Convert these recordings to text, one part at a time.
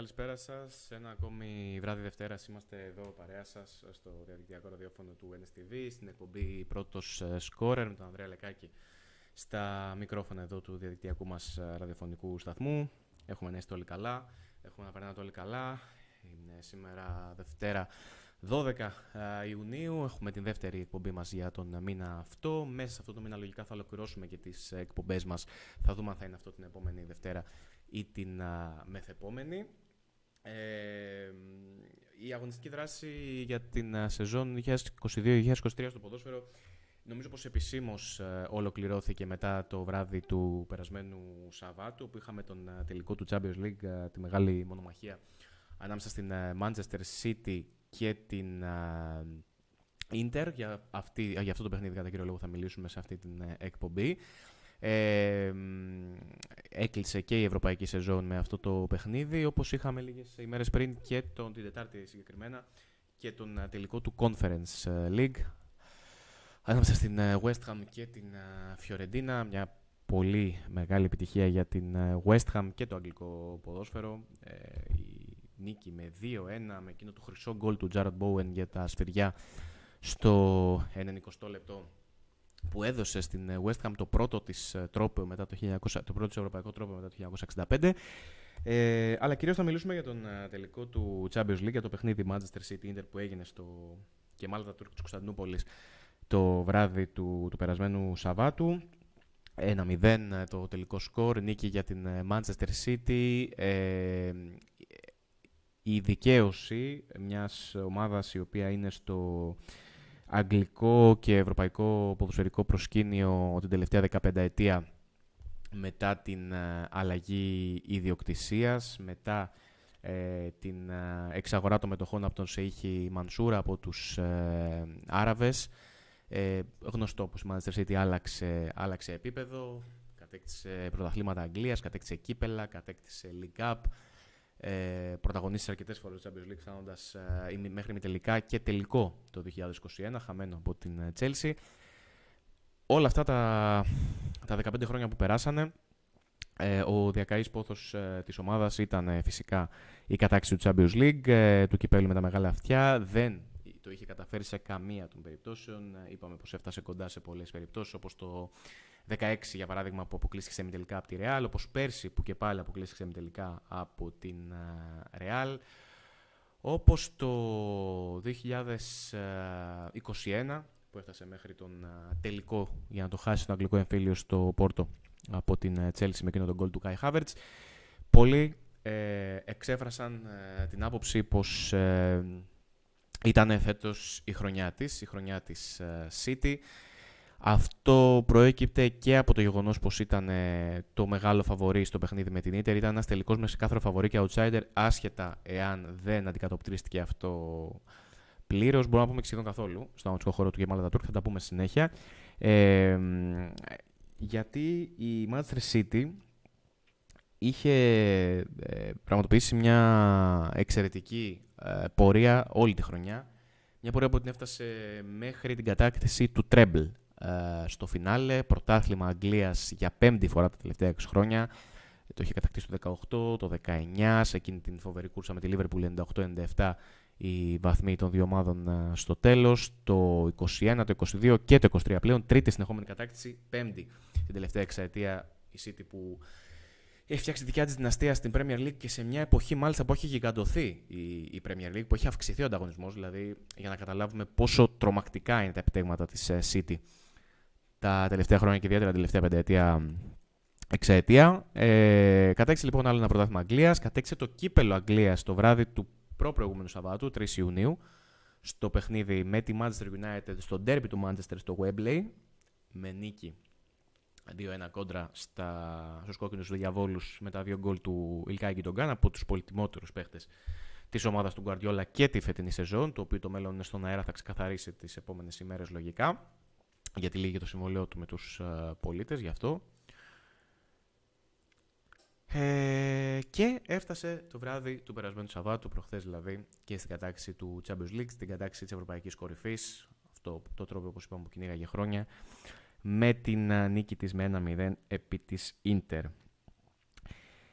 καλησπέρα σας. Ένα ακόμη βράδυ Δευτέρας είμαστε εδώ παρέα σας στο διαδικτυακό ραδιόφωνο του NSTV, στην εκπομπή Πρώτος ε, Σκόρερ με τον Ανδρέα Λεκάκη στα μικρόφωνα εδώ του διαδικτυακού μας ε, ραδιοφωνικού σταθμού. Έχουμε να είστε όλοι καλά. Έχουμε να περνάτε όλοι καλά. Είναι σήμερα Δευτέρα 12 ε, Ιουνίου. Έχουμε την δεύτερη εκπομπή μας για τον μήνα αυτό. Μέσα σε αυτό το μήνα λογικά θα ολοκληρώσουμε και τις εκπομπές μας. Θα δούμε αν θα είναι αυτό την επόμενη Δευτέρα ή την μεθεπόμενη. Ε, η αγωνιστική δράση για την ε, σεζόν 2022-2023 στο ποδόσφαιρο νομίζω πως επισήμως ε, ολοκληρώθηκε μετά το βράδυ του περασμένου Σαββάτου που είχαμε τον τελικό του Champions League, τη μεγάλη μονομαχία ανάμεσα στην Manchester City και την Inter Για, αυτή, για αυτό το παιχνίδι κατά κύριο λόγο θα μιλήσουμε σε αυτή την εκπομπή. Ε, έκλεισε και η ευρωπαϊκή σεζόν με αυτό το παιχνίδι, όπως είχαμε λίγες ημέρες πριν και τον, την Τετάρτη συγκεκριμένα και τον ε, τελικό του Conference ε, League. Ανάμεσα στην West Ham και την Fiorentina, μια πολύ μεγάλη επιτυχία για την West Ham και το αγγλικό ποδόσφαιρο. η νίκη με 2-1 με εκείνο το χρυσό γκολ του Jared Bowen για τα σφυριά στο 90 λεπτό που έδωσε στην ε, West Ham το πρώτο της ε, τρόπο μετά το, 1900, το πρώτο της ευρωπαϊκό τρόπο μετά το 1965. Ε, αλλά κυρίως θα μιλήσουμε για τον ε, τελικό του Champions League, για το παιχνίδι Manchester City Inter που έγινε στο και μάλιστα Τούρκο της Κωνσταντινούπολης το βράδυ του, του περασμένου Σαββάτου. 1-0 το τελικό σκορ, νίκη για την Manchester City. Ε, η δικαίωση μιας ομάδας η οποία είναι στο, αγγλικό και ευρωπαϊκό ποδοσφαιρικό προσκήνιο την τελευταία 15 ετία μετά την ε, αλλαγή ιδιοκτησίας, μετά ε, την ε, εξαγορά των μετοχών από τον Σεήχη Μανσούρα από τους ε, Άραβες. γνωστό πως η Manchester City άλλαξε, άλλαξε επίπεδο, κατέκτησε πρωταθλήματα Αγγλίας, κατέκτησε κύπελα, κατέκτησε League Cup, ε, πρωταγωνίστησε αρκετές φορές το Champions League, φτάνοντας ε, μέχρι με τελικά και τελικό το 2021, χαμένο από την ε, Chelsea. Όλα αυτά τα, τα 15 χρόνια που περάσανε, ε, ο διακαής πόθος ε, της ομάδας ήταν ε, φυσικά η κατάξυση του Champions League, του κυπέλου με τα μεγάλα αυτιά. Δεν το είχε καταφέρει σε καμία των περιπτώσεων. Είπαμε πως έφτασε κοντά σε πολλές περιπτώσεις, όπως το 16 για παράδειγμα που αποκλείστηκε σε από τη Real, όπως πέρσι που και πάλι αποκλείστηκε σε τελικά από την ε, Real, όπως το 2021 που έφτασε μέχρι τον ε, τελικό για να το χάσει το αγγλικό εμφύλιο στο Πόρτο από την Τσέλσι ε, με εκείνο τον γκολ του Κάι Χάβερτς. Πολλοί εξέφρασαν την άποψη πως ε, ήταν φέτος η χρονιά της, η χρονιά της City. Αυτό προέκυπτε και από το γεγονός πως ήταν ε, το μεγάλο φαβορή στο παιχνίδι με την Ιντερ. Ήταν ένας τελικός με ξεκάθαρο φαβορή και outsider, άσχετα εάν δεν αντικατοπτρίστηκε αυτό πλήρως. Μπορούμε να πούμε σχεδόν καθόλου στον αγωνιστικό χώρο του γεμάτα Τατούρκ, θα τα πούμε συνέχεια. Ε, γιατί η Manchester City είχε ε, πραγματοποιήσει μια εξαιρετική ε, πορεία όλη τη χρονιά. Μια πορεία που την έφτασε μέχρι την κατάκτηση του Treble ε, στο φινάλε. Πρωτάθλημα Αγγλίας για πέμπτη φορά τα τελευταία 6 χρόνια. Το είχε κατακτήσει το 18, το 19, σε εκείνη την φοβερή κούρσα με τη Λίβερπουλ 98-97 οι βαθμοί των δύο ομάδων ε, στο τέλος, το 21, το 22 και το 23 πλέον, τρίτη συνεχόμενη κατάκτηση, πέμπτη την τελευταία εξαετία η City που έχει φτιάξει δικιά της δυναστεία στην Premier League και σε μια εποχή μάλιστα που έχει γιγαντωθεί η, η Premier League, που έχει αυξηθεί ο ανταγωνισμός, δηλαδή για να καταλάβουμε πόσο τρομακτικά είναι τα επιτέγματα της ε, City τα τελευταία χρόνια και ιδιαίτερα τα τελευταία πενταετία εξαετία. Ε, κατέξε λοιπόν άλλο ένα πρωτάθλημα Αγγλίας, κατέξε το κύπελο Αγγλίας το βράδυ του προπροηγούμενου Σαββάτου, 3 Ιουνίου, στο παιχνίδι με τη Manchester United, στο ντέρμπι του Manchester στο Webley, με νίκη 2-1 κόντρα στα, στους κόκκινους διαβόλους με τα δύο γκολ του Ιλκάη Γκιτογκάν από τους πολυτιμότερους παίχτες της ομάδας του Γκαρδιόλα και τη φετινή σεζόν, το οποίο το μέλλον είναι στον αέρα, θα ξεκαθαρίσει τις επόμενες ημέρες λογικά γιατί λύγει το συμβόλαιό του με τους ε, πολίτες γι' αυτό. Ε, και έφτασε το βράδυ του περασμένου Σαββάτου, προχθές δηλαδή, και στην κατάξη του Champions League, στην κατάξη της Ευρωπαϊκής Κορυφής, αυτό το τρόπο όπως είπαμε που κυνήγαγε χρόνια, με την ε, νίκη της με 1-0 επί της Ίντερ.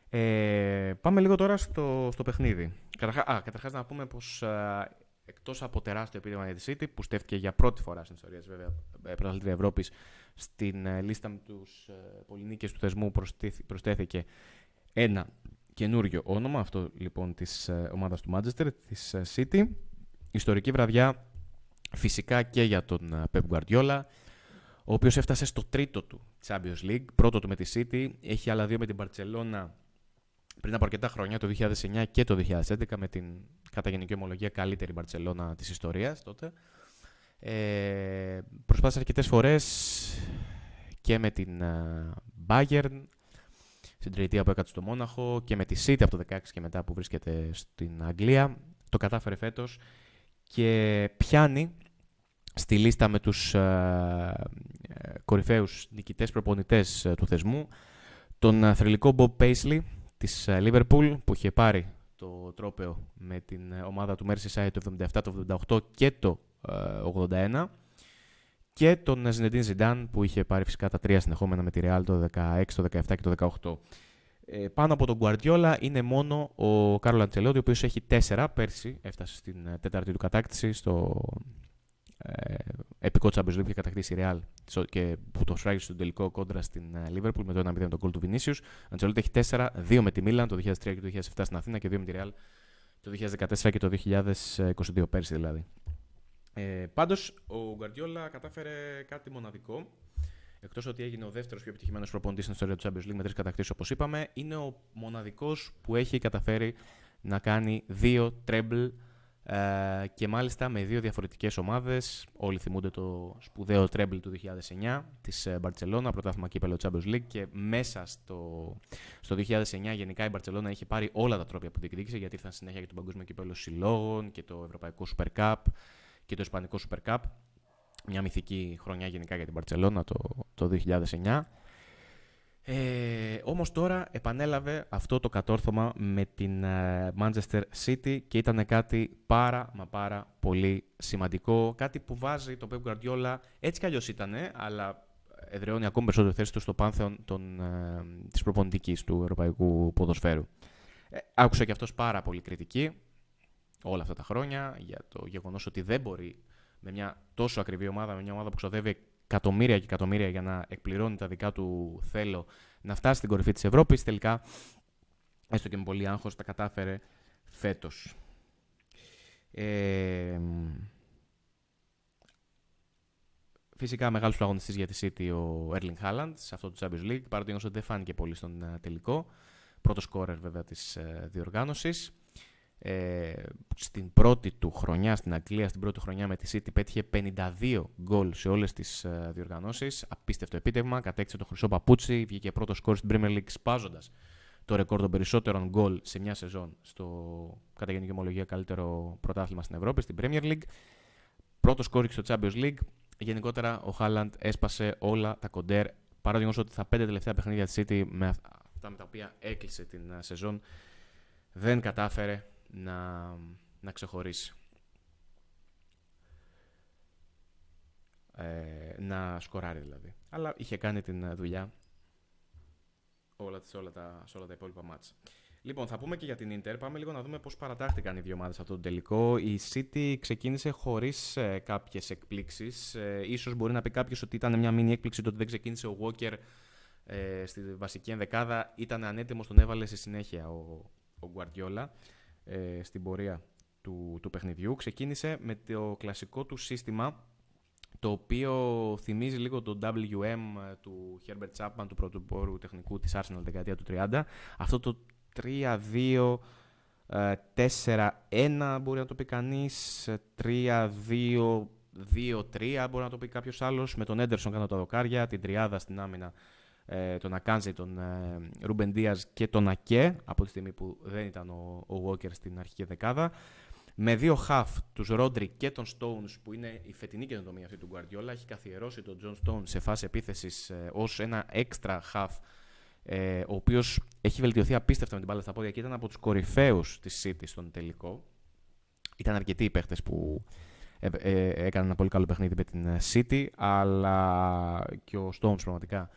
Ε, πάμε λίγο τώρα στο, στο παιχνίδι. Καταρχά, α, καταρχάς να πούμε πως ε, εκτός από τεράστιο επίτευγμα για τη City, που στέφτηκε για πρώτη φορά στην ιστορία της βέβαια ε, πρωταθλήτρια Ευρώπης στην ε, λίστα με τους ε, πολυνίκες του θεσμού, προστέθηκε ένα καινούριο όνομα, αυτό λοιπόν της ομάδας του Manchester, της City. Ιστορική βραδιά φυσικά και για τον Pep Guardiola, ο οποίος έφτασε στο τρίτο του Champions League, πρώτο του με τη City, έχει άλλα δύο με την Barcelona πριν από αρκετά χρόνια, το 2009 και το 2011, με την κατά γενική ομολογία καλύτερη Μπαρτσελώνα της ιστορίας τότε. Ε, προσπάθησε αρκετές φορές και με την ε, Bayern στην τριετία που έκατσε στο Μόναχο και με τη City από το 16 και μετά που βρίσκεται στην Αγγλία. Το κατάφερε φέτος και πιάνει στη λίστα με τους ε, ε, κορυφαίους νικητές προπονητές ε, του θεσμού τον ε, θρηλυκό Bob Paisley της Liverpool που είχε πάρει το τρόπεο με την ε, ομάδα του Merseyside το 77, το 78 και το 81 ε, και τον Ζινεντίν Ζιντάν που είχε πάρει φυσικά τα τρία συνεχόμενα με τη Real το 16, το 17 και το 18. Ε, πάνω από τον Γκουαρδιόλα είναι μόνο ο Κάρολο Αντσελότη, ο οποίος έχει τέσσερα. Πέρσι έφτασε στην τέταρτη του κατάκτηση στο, ε, επικό Champions League που κατακτήσει η Real και που το σφράγει στον τελικό κόντρα στην ε, Liverpool με το 1-0 τον κόλ του Vinicius. Ο Αντσελότη έχει 4-2 με τη Μίλαν το 2003 και το 2007 στην Αθήνα και 2 με τη Real το 2014 και το 2022 πέρσι δηλαδή. Ε, Πάντως ο Γκαρδιόλα κατάφερε κάτι μοναδικό. Εκτός ότι έγινε ο δεύτερος πιο επιτυχημένος προπονητής στην ιστορία του Champions League με τρεις κατακτήσεις, όπως είπαμε, είναι ο μοναδικός που έχει καταφέρει να κάνει δύο τρέμπλ ε, και μάλιστα με δύο διαφορετικές ομάδες. Όλοι θυμούνται το σπουδαίο τρέμπλ του 2009 της Μπαρτσελώνα, πρωτάθλημα κύπελο Champions League και μέσα στο, στο 2009 γενικά η Μπαρτσελώνα είχε πάρει όλα τα τρόπια που διεκδίκησε γιατί ήρθαν συνέχεια και το Παγκόσμιο Κύπελο Συλλόγων και το Ευρωπαϊκό Super Cup και το Ισπανικό Super Cup. Μια μυθική χρονιά γενικά για την Μπαρτσελώνα το, το 2009. Ε, όμως τώρα επανέλαβε αυτό το κατόρθωμα με την ε, Manchester City και ήταν κάτι πάρα μα πάρα πολύ σημαντικό. Κάτι που βάζει το Pep Guardiola, έτσι κι αλλιώς ήταν, αλλά εδραιώνει ακόμη περισσότερο θέση του στο πάνθεον των, ε, της προπονητικής του ευρωπαϊκού ποδοσφαίρου. Ε, άκουσα και αυτός πάρα πολύ κριτική όλα αυτά τα χρόνια για το γεγονός ότι δεν μπορεί με μια τόσο ακριβή ομάδα, με μια ομάδα που ξοδεύει εκατομμύρια και εκατομμύρια για να εκπληρώνει τα δικά του θέλω να φτάσει στην κορυφή της Ευρώπης. Τελικά, έστω και με πολύ άγχος, τα κατάφερε φέτος. Ε, Φυσικά μεγάλος αγωνιστή για τη City ο Erling Haaland σε αυτό το Champions League, παρότι δεν φάνηκε πολύ στον ε, τελικό. Πρώτος σκόρερ βέβαια της ε, διοργάνωσης ε, στην πρώτη του χρονιά στην Αγγλία, στην πρώτη χρονιά με τη City πέτυχε 52 γκολ σε όλες τις ε, διοργανώσεις. Απίστευτο επίτευγμα, κατέκτησε το χρυσό παπούτσι, βγήκε πρώτος σκορ στην Premier League σπάζοντας το ρεκόρ των περισσότερων γκολ σε μια σεζόν στο κατά γενική ομολογία καλύτερο πρωτάθλημα στην Ευρώπη, στην Premier League. Πρώτο σκόρ στο Champions League. Γενικότερα ο Χάλαντ έσπασε όλα τα κοντέρ παρά το ότι τα πέντε τελευταία παιχνίδια της City με αυτά με τα οποία έκλεισε την ε, σεζόν δεν κατάφερε να, να ξεχωρίσει. Ε, να σκοράρει δηλαδή. Αλλά είχε κάνει την ε, δουλειά όλα, σε, όλα τα, σε όλα τα υπόλοιπα μάτς. Λοιπόν, θα πούμε και για την Ιντερ. Πάμε λίγο να δούμε πώς παρατάχτηκαν οι δύο ομάδες αυτό το τελικό. Η City ξεκίνησε χωρίς ε, κάποιες εκπλήξεις. Ε, ίσως μπορεί να πει κάποιος ότι ήταν μια μίνι έκπληξη το ότι δεν ξεκίνησε ο Walker ε, στη βασική ενδεκάδα. Ήταν ανέτοιμος, τον έβαλε στη συνέχεια ο, ο Guardiola ε, στην πορεία του, του παιχνιδιού. Ξεκίνησε με το κλασικό του σύστημα το οποίο θυμίζει λίγο το WM του Herbert Chapman, του πρωτοπόρου τεχνικού της Arsenal δεκαετία του 30. Αυτό το 3-2... 4-1 ε, μπορεί να το πει κανείς, 3-2-2-3 μπορεί να το πει κάποιος άλλος. Με τον Έντερσον κάνω τα δοκάρια, την τριάδα στην άμυνα ε, τον Ακάνζη, τον ε, Ρούμπεν Δίας και τον Ακέ από τη στιγμή που δεν ήταν ο, ο Walker στην αρχική δεκάδα. Με δύο half τους Ρόντρι και τον Stones, που είναι η φετινή καινοτομία αυτή του Guardiola, έχει καθιερώσει τον John Στόουν σε φάση επίθεσης ε, ως ένα έξτρα χαφ, ο οποίος έχει βελτιωθεί απίστευτα με την μπάλα στα πόδια και ήταν από τους κορυφαίους της City στον τελικό. Ήταν αρκετοί οι παίχτες που έκαναν ένα πολύ καλό παιχνίδι με την City, αλλά και ο Stones πραγματικά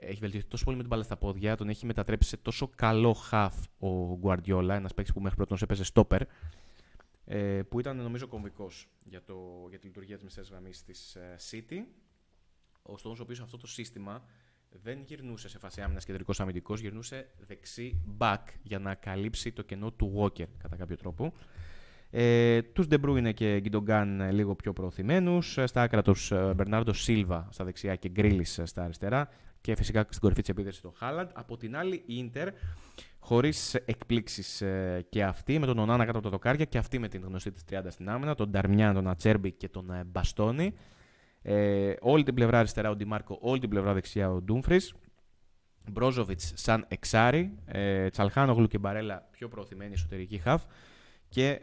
έχει βελτιωθεί τόσο πολύ με την μπάλα στα πόδια, τον έχει μετατρέψει σε τόσο καλό half ο Guardiola, ένας παίκτης που μέχρι πρώτον έπαιζε στόπερ, ε, που ήταν νομίζω κομβικός για, το, για τη λειτουργία της μεσαίας γραμμής της ε, City. Ωστόσο, ο οποίος αυτό το σύστημα δεν γυρνούσε σε φάση άμυνας κεντρικό αμυντικός, γυρνούσε δεξί back για να καλύψει το κενό του Walker κατά κάποιο τρόπο. Ε, τους De Bruyne και Γκιντογκάν λίγο πιο προωθημένους. Στά ε, κράτο Μπεράρτο Σίλβα Στα άκρα τους Μπερνάρντο Σίλβα στα δεξιά και Γκρίλι ε, στα αριστερά. Και φυσικά στην κορυφή της επίθεσης το Χάλαντ. Από την άλλη η Ίντερ χωρι εκπλήξεις ε, και αυτή με τον Ονάνα κάτω από τα δοκάρια και αυτή με την γνωστή της 30 στην άμυνα. Τον Νταρμιάν, τον Ατσέρμπι και τον Μπαστόνι. Ε, όλη την πλευρά αριστερά ο Ντιμάρκο, όλη την πλευρά δεξιά ο Ντούμφρι. Μπρόζοβιτ σαν εξάρι. Ε, Τσαλχάνογλου και Μπαρέλα πιο προωθημένη εσωτερική χαφ και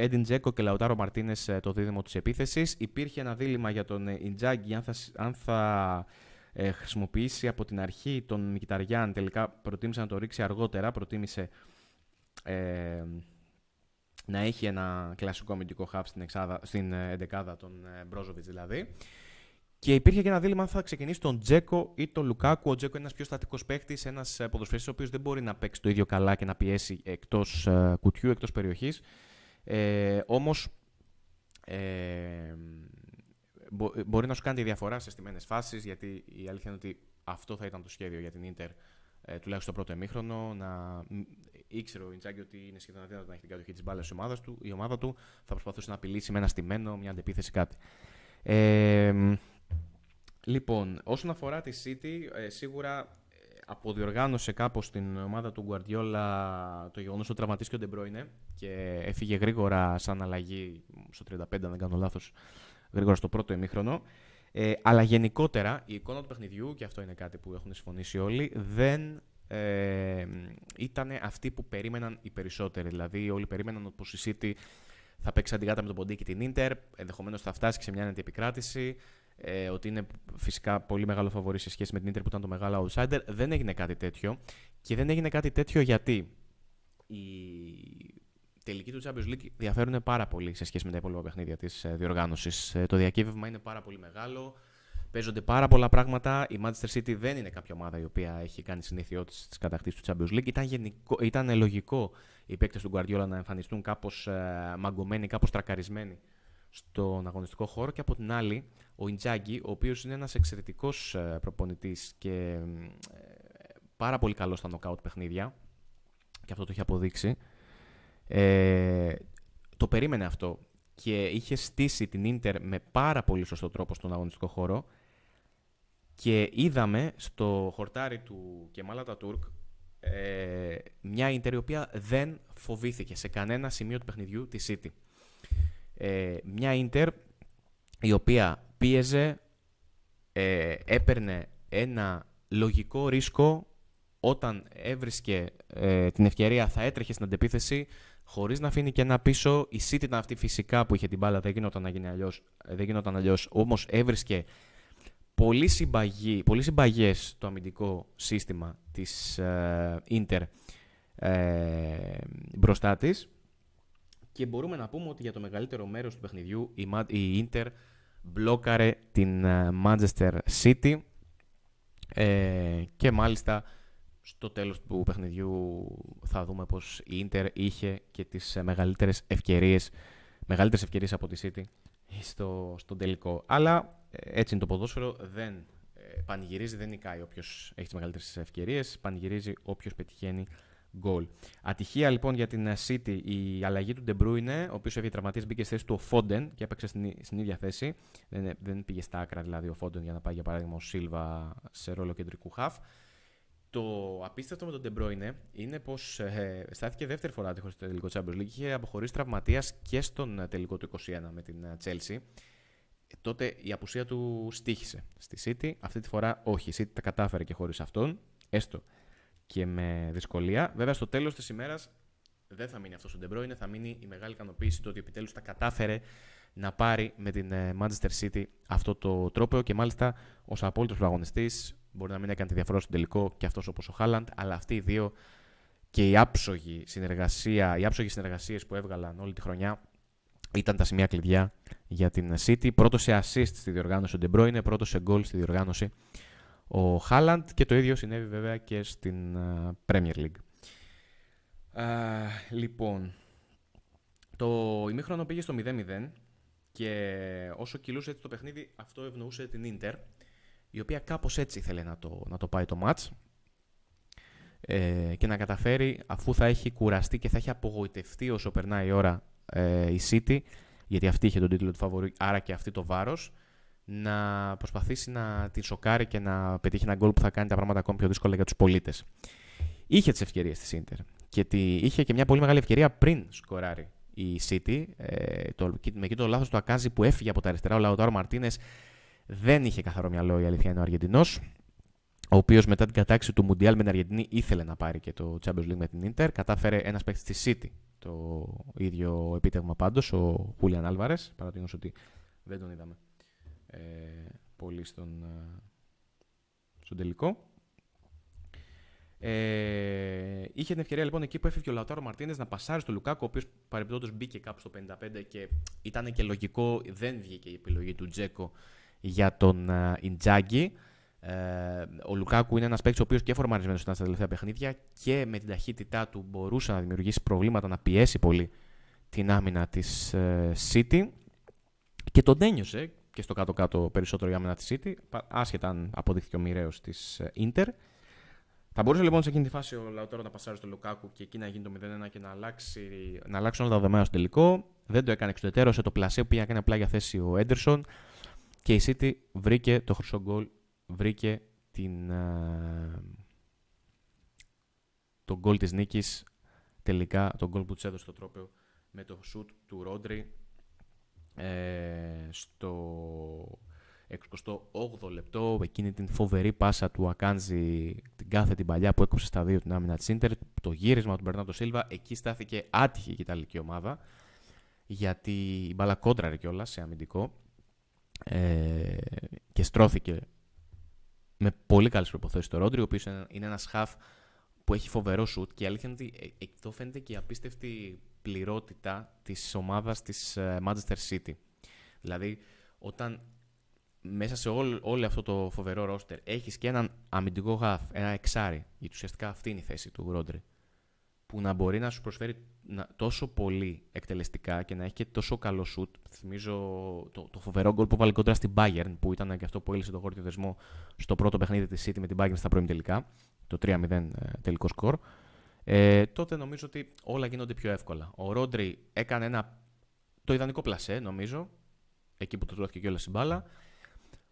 Έντιν ε, Τζέκο και Λαουτάρο Μαρτίνε το δίδυμο της επίθεσης. Υπήρχε ένα δίλημα για τον Ιντζάγκη ε, αν θα, αν θα ε, χρησιμοποιήσει από την αρχή τον Μικηταριάν. Τελικά προτίμησε να το ρίξει αργότερα. Προτίμησε ε, να έχει ένα κλασικό αμυντικό χάπ στην, εξάδα, στην εντεκάδα, τον Μπρόζοβιτ δηλαδή. Και υπήρχε και ένα δίλημα αν θα ξεκινήσει τον Τζέκο ή τον Λουκάκου. Ο Τζέκο είναι ένας πιο στατικός παίκτης, ένας ε, ποδοσφαιριστής ο οποίος δεν μπορεί να παίξει το ίδιο καλά και να πιέσει εκτός ε, κουτιού, εκτός περιοχής. Ε, Όμως ε, μπορεί να σου κάνει τη διαφορά σε στιμένες φάσεις, γιατί η αλήθεια είναι ότι αυτό θα ήταν το σχέδιο για την Ιντερ, ε, τουλάχιστον το πρώτο εμίχρονο. Να... Ήξερε ο Ιντζάκη ότι είναι σχεδόν αδύνατο να έχει την κατοχή της μπάλας η ομάδα του. Θα προσπαθούσε να απειλήσει με ένα στημένο, μια αντεπίθεση, κάτι. Ε, Λοιπόν, όσον αφορά τη City, ε, σίγουρα ε, αποδιοργάνωσε κάπως την ομάδα του Guardiola το γεγονός ότι τραυματίστηκε ο Ντεμπρόινε και έφυγε γρήγορα σαν αλλαγή στο 35, αν δεν κάνω λάθος, γρήγορα στο πρώτο ημίχρονο. Ε, αλλά γενικότερα η εικόνα του παιχνιδιού, και αυτό είναι κάτι που έχουν συμφωνήσει όλοι, δεν ε, ήταν αυτή που περίμεναν οι περισσότεροι. Δηλαδή, όλοι περίμεναν ότι η City θα παίξει αντιγάτα με τον Ποντίκη την Ίντερ, ενδεχομένως θα φτάσει σε μια αντιεπικράτηση. επικράτηση ε, ότι είναι φυσικά πολύ μεγάλο φαβορή σε σχέση με την Ιντερ που ήταν το μεγάλο outsider. Δεν έγινε κάτι τέτοιο. Και δεν έγινε κάτι τέτοιο γιατί η τελική του Champions League διαφέρουν πάρα πολύ σε σχέση με τα υπόλοιπα παιχνίδια της ε, διοργάνωσης. Ε, το διακύβευμα είναι πάρα πολύ μεγάλο. Παίζονται πάρα πολλά πράγματα. Η Manchester City δεν είναι κάποια ομάδα η οποία έχει κάνει συνήθειό της της του Champions League. Ήταν, γενικό, ήταν λογικό οι παίκτες του Guardiola να εμφανιστούν κάπως ε, μαγκωμένοι, κάπως τρακαρισμένοι στον αγωνιστικό χώρο και από την άλλη ο Ιντζάγκη, ο οποίος είναι ένας εξαιρετικός ε, προπονητής και ε, πάρα πολύ καλός στα νοκάουτ παιχνίδια και αυτό το έχει αποδείξει, ε, το περίμενε αυτό και είχε στήσει την Ίντερ με πάρα πολύ σωστό τρόπο στον αγωνιστικό χώρο και είδαμε στο χορτάρι του Κεμάλα Τατούρκ ε, μια Ίντερ η οποία δεν φοβήθηκε σε κανένα σημείο του παιχνιδιού της City. Ε, μια Ίντερ η οποία πίεζε, ε, έπαιρνε ένα λογικό ρίσκο όταν έβρισκε ε, την ευκαιρία θα έτρεχε στην αντεπίθεση χωρίς να αφήνει και ένα πίσω. Η City αυτή φυσικά που είχε την μπάλα, δεν γινόταν να γίνει αλλιώς, δεν γινόταν αλλιώς όμως έβρισκε πολύ, συμπαγή, πολύ συμπαγές το αμυντικό σύστημα της Ίντερ ε, ε, μπροστά της και μπορούμε να πούμε ότι για το μεγαλύτερο μέρος του παιχνιδιού η, η μπλόκαρε την ε, Manchester City ε, και μάλιστα στο τέλος του παιχνιδιού θα δούμε πως η Ίντερ είχε και τις ε, μεγαλύτερες ευκαιρίες, μεγαλύτερες ευκαιρίες από τη City στο, στο τελικό. Αλλά ε, έτσι είναι το ποδόσφαιρο, δεν πανηγυρίζει, δεν νικάει όποιος έχει τις μεγαλύτερες ευκαιρίες, πανηγυρίζει όποιος πετυχαίνει Ατυχία λοιπόν για την ε, City η αλλαγή του Bruyne ο οποίος έφυγε τραυματή, μπήκε στη θέση του ο Φόντεν και έπαιξε στην, στην ίδια θέση. Δεν, ε, δεν πήγε στα άκρα δηλαδή ο Φόντεν για να πάει για παράδειγμα ο Σίλβα σε ρόλο κεντρικού χαφ. Το απίστευτο με τον Bruyne είναι πως ε, ε, στάθηκε δεύτερη φορά τυχόν στο τελικό Champions League. Είχε αποχωρήσει τραυματίας και στον τελικό του 21 με την Chelsea. Τότε η απουσία του στήχησε στη City. Αυτή τη φορά όχι. Η City τα κατάφερε και χωρίς αυτόν. Έστω και με δυσκολία. Βέβαια, στο τέλος της ημέρας δεν θα μείνει αυτός ο Ντεμπρόινε, θα μείνει η μεγάλη ικανοποίηση το ότι επιτέλους τα κατάφερε να πάρει με την ε, Manchester City αυτό το τρόπο και μάλιστα ως απόλυτος πρωταγωνιστής. Μπορεί να μην έκανε τη διαφορά στον τελικό και αυτός όπως ο Χάλαντ, αλλά αυτοί οι δύο και η άψογη συνεργασία, οι άψογες συνεργασίες που έβγαλαν όλη τη χρονιά ήταν τα σημεία κλειδιά για την City. Πρώτος σε assist στη διοργάνωση ο Bruyne, πρώτος σε goal στη διοργάνωση ο Χάλαντ και το ίδιο συνέβη βέβαια και στην ε, Premier League. λοιπόν, το ημίχρονο πήγε στο 0-0 και όσο κυλούσε έτσι το παιχνίδι αυτό ευνοούσε την Ίντερ η οποία κάπως έτσι ήθελε να το, να το πάει το μάτς ε, και να καταφέρει αφού θα έχει κουραστεί και θα έχει απογοητευτεί όσο περνάει η ώρα ε, η City γιατί αυτή είχε τον τίτλο του φαβορή άρα και αυτή το βάρος να προσπαθήσει να την σοκάρει και να πετύχει ένα γκολ που θα κάνει τα πράγματα ακόμη πιο δύσκολα για τους πολίτες. Είχε τις ευκαιρίες της Ιντερ και τη... είχε και μια πολύ μεγάλη ευκαιρία πριν σκοράρει η City. Ε, το, με εκείνο το λάθος του Ακάζη που έφυγε από τα αριστερά, ο Λαουτάρο Μαρτίνες δεν είχε καθαρό μυαλό, η αλήθεια είναι ο Αργεντινός. Ο οποίος μετά την κατάξη του Μουντιάλ με την Αργεντινή ήθελε να πάρει και το Champions League με την Ιντερ. Κατάφερε ένας παίκτης της City το ίδιο επίτευγμα πάντως, ο Χούλιαν Άλβαρες, παρά το ότι δεν τον είδαμε ε, πολύ ε, στον, τελικό. Ε, είχε την ευκαιρία λοιπόν εκεί που έφυγε ο Λαουτάρο Μαρτίνες να πασάρει στο Λουκάκο, ο οποίος παρεμπιπτόντως μπήκε κάπου στο 55 και ήταν και λογικό, δεν βγήκε η επιλογή του Τζέκο για τον ε, Ιντζάγκη. Ε, ο Λουκάκου είναι ένας παίκτης ο οποίος και φορμαρισμένος ήταν στα τελευταία παιχνίδια και με την ταχύτητά του μπορούσε να δημιουργήσει προβλήματα, να πιέσει πολύ την άμυνα της City. Και τον ένιωσε και στο κάτω-κάτω περισσότερο για μένα τη City, άσχετα αν αποδείχθηκε ο μοιραίος της Ίντερ. Ε, Θα μπορούσε λοιπόν σε εκείνη τη φάση ο Λαουτέρο να πασάρει στο Λουκάκου και εκεί να γίνει το 0-1 και να, αλλάξει, να αλλάξουν όλα τα δεδομένα στο τελικό. Δεν το έκανε εξωτερικό, Σε το πλασέ που πήγε κάνει απλά για θέση ο Έντερσον. Και η City βρήκε το χρυσό γκολ, βρήκε την, ε, το γκολ της νίκης τελικά, τον γκολ που της έδωσε το τρόπαιο με το σουτ του Ρόντρι ε, στο 68 λεπτό εκείνη την φοβερή πάσα του Ακάνζη την κάθε την παλιά που έκοψε στα δύο την άμυνα της Ίντερ το γύρισμα του Μπερνάτο Σίλβα εκεί στάθηκε άτυχη η Ιταλική ομάδα γιατί η μπάλα κόντραρε κιόλας σε αμυντικό ε, και στρώθηκε με πολύ καλές προποθέσει το Ρόντρι, ο οποίος είναι ένας χαφ που έχει φοβερό σουτ και η αλήθεια είναι ότι εδώ ε, φαίνεται και η απίστευτη πληρότητα της ομάδας της ε, Manchester City. Δηλαδή, όταν μέσα σε όλο, αυτό το φοβερό ρόστερ έχεις και έναν αμυντικό γαφ, ένα εξάρι, γιατί ουσιαστικά αυτή είναι η θέση του Ρόντρι, που να μπορεί να σου προσφέρει τόσο πολύ εκτελεστικά και να έχει και τόσο καλό σουτ. Θυμίζω το, το φοβερό γκολ που βάλει στην Bayern, που ήταν και αυτό που έλυσε τον χώρο δεσμό στο πρώτο παιχνίδι της City με την Bayern στα πρώιμη τελικά, το 3-0 ε, τελικό σκορ ε, τότε νομίζω ότι όλα γίνονται πιο εύκολα. Ο Ρόντρι έκανε ένα, το ιδανικό πλασέ, νομίζω, εκεί που το τρώθηκε όλα στην μπάλα.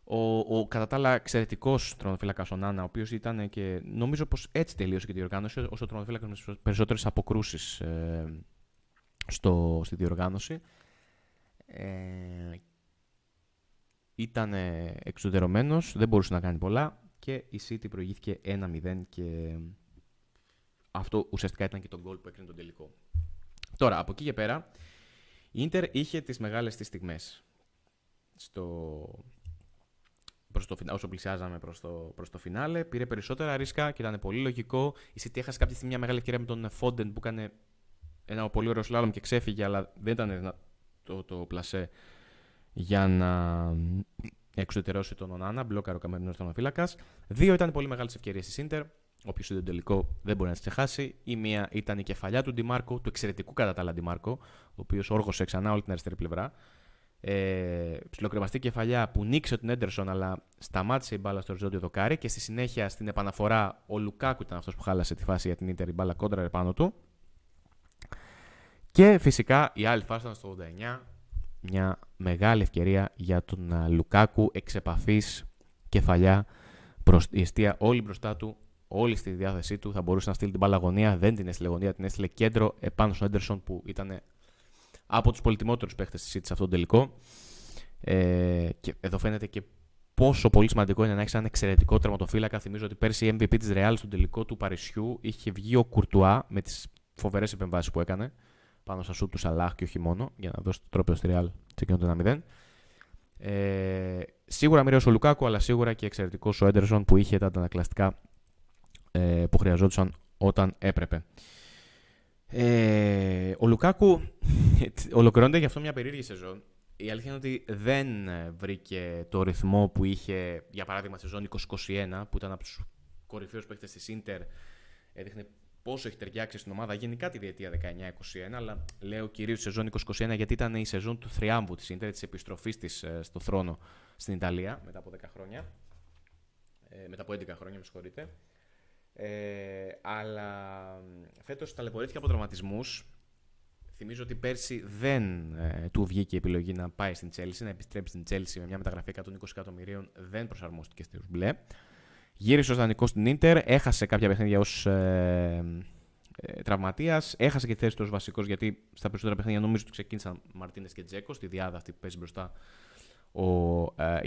Ο, ο κατά τα άλλα εξαιρετικός τρονοφύλακα ο Νάνα, ο οποίος ήταν και νομίζω πως έτσι τελείωσε και τη διοργάνωση, ω ο τρονοφύλακα με τις περισσότερες αποκρούσεις ε, στη διοργάνωση. Ε, ήταν εξουδερωμένος, δεν μπορούσε να κάνει πολλά και η City προηγήθηκε 1-0 και αυτό ουσιαστικά ήταν και το γκολ που έκρινε τον τελικό. Τώρα, από εκεί και πέρα, η Ίντερ είχε τις μεγάλες τις στιγμές. Στο... Προς το, όσο πλησιάζαμε προς το, προς το φινάλε, πήρε περισσότερα ρίσκα και ήταν πολύ λογικό. Η City έχασε κάποια στιγμή μια μεγάλη ευκαιρία με τον Φόντεν που έκανε ένα πολύ ωραίο σλάλομ και ξέφυγε, αλλά δεν ήταν το, το πλασέ για να εξωτερώσει τον Ονάνα, μπλόκαρο ο Καμερινό ήταν Δύο ήταν πολύ μεγάλες ευκαιρίες της Ιντερ όποιος είδε το τελικό δεν μπορεί να τις ξεχάσει. Η μία ήταν η κεφαλιά του Ντιμάρκο, του εξαιρετικού κατά τα άλλα Ντιμάρκο, ο οποίος όργωσε ξανά όλη την αριστερή πλευρά. Ε, ψιλοκρεμαστή κεφαλιά που νίξε τον Έντερσον, αλλά σταμάτησε η μπάλα στο οριζόντιο δοκάρι και στη συνέχεια στην επαναφορά ο Λουκάκου ήταν αυτός που χάλασε τη φάση για την ίτερη μπάλα κόντρα επάνω του. Και φυσικά η άλλη φάση ήταν στο 89, μια μεγάλη ευκαιρία για τον Λουκάκου εξ κεφαλιά προς η αιστεία όλη μπροστά του όλη στη διάθεσή του, θα μπορούσε να στείλει την παλαγωνία. Δεν την έστειλε γωνία, την έστειλε κέντρο επάνω στον Έντερσον που ήταν ε, από τους πολυτιμότερους παίχτες της City σε αυτόν τον τελικό. Ε, και εδώ φαίνεται και πόσο πολύ σημαντικό είναι να έχεις έναν εξαιρετικό τερματοφύλακα. Θυμίζω ότι πέρσι η MVP της Ρεάλ στον τελικό του Παρισιού είχε βγει ο Κουρτουά με τις φοβερές επεμβάσεις που έκανε πάνω στα σου του Σαλάχ και όχι μόνο για να δώσει το τρόπαιο στη Ρεάλ σε εκείνο το 1-0. Ε, σίγουρα μοιραίος ο Λουκάκο, αλλά σίγουρα και εξαιρετικός ο Έντερσον που είχε τα αντανακλαστικά ε, που χρειαζόντουσαν όταν έπρεπε. Ε, ο Λουκάκου ολοκληρώνεται γι' αυτό μια περίεργη σεζόν. Η αλήθεια είναι ότι δεν ε, βρήκε το ρυθμό που είχε, για παράδειγμα, στη σεζόν 2021, που ήταν από τους κορυφαίους παίκτες της Ίντερ. Έδειχνε πόσο έχει ταιριάξει στην ομάδα γενικά τη διετία 19-21, αλλά λέω κυρίως τη σεζόν 2021 γιατί ήταν η σεζόν του θριάμβου της Ίντερ, της επιστροφής της ε, στο θρόνο στην Ιταλία μετά από 10 χρόνια. Ε, μετά από 11 χρόνια, με συγχωρείτε. Ε, αλλά φέτος ταλαιπωρήθηκε από τραυματισμούς. Θυμίζω ότι πέρσι δεν ε, του βγήκε η επιλογή να πάει στην Τσέλσι, να επιστρέψει στην Τσέλσι με μια μεταγραφή 120 εκατομμυρίων. Δεν προσαρμόστηκε στη Ρουμπλε. Γύρισε ως δανεικός στην Ίντερ, έχασε κάποια παιχνίδια ως ε, ε, τραυματίας. Έχασε και θέση του ως βασικός γιατί στα περισσότερα παιχνίδια νομίζω ότι ξεκίνησαν Μαρτίνες και Τζέκο στη διάδα αυτή που παίζει μπροστά ο ε,